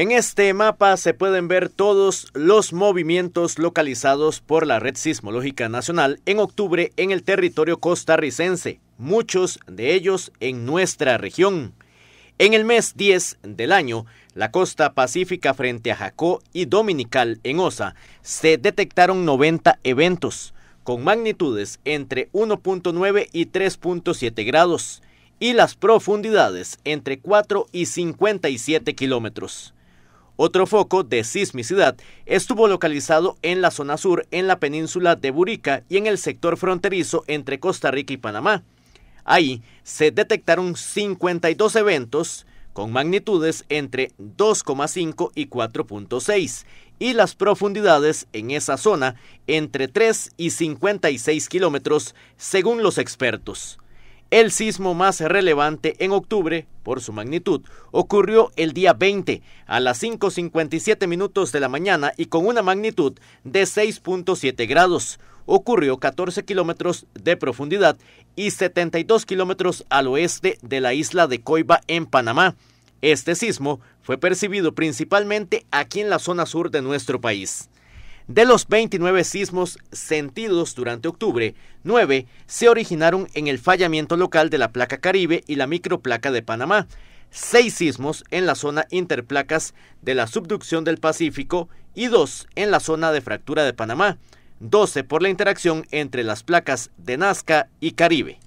En este mapa se pueden ver todos los movimientos localizados por la Red Sismológica Nacional en octubre en el territorio costarricense, muchos de ellos en nuestra región. En el mes 10 del año, la costa pacífica frente a Jacó y Dominical en Osa se detectaron 90 eventos, con magnitudes entre 1.9 y 3.7 grados, y las profundidades entre 4 y 57 kilómetros. Otro foco de sismicidad estuvo localizado en la zona sur, en la península de Burica y en el sector fronterizo entre Costa Rica y Panamá. Ahí se detectaron 52 eventos con magnitudes entre 2,5 y 4,6 y las profundidades en esa zona entre 3 y 56 kilómetros según los expertos. El sismo más relevante en octubre, por su magnitud, ocurrió el día 20 a las 5.57 minutos de la mañana y con una magnitud de 6.7 grados. Ocurrió 14 kilómetros de profundidad y 72 kilómetros al oeste de la isla de Coiba en Panamá. Este sismo fue percibido principalmente aquí en la zona sur de nuestro país. De los 29 sismos sentidos durante octubre, 9 se originaron en el fallamiento local de la placa Caribe y la microplaca de Panamá, 6 sismos en la zona interplacas de la subducción del Pacífico y 2 en la zona de fractura de Panamá, 12 por la interacción entre las placas de Nazca y Caribe.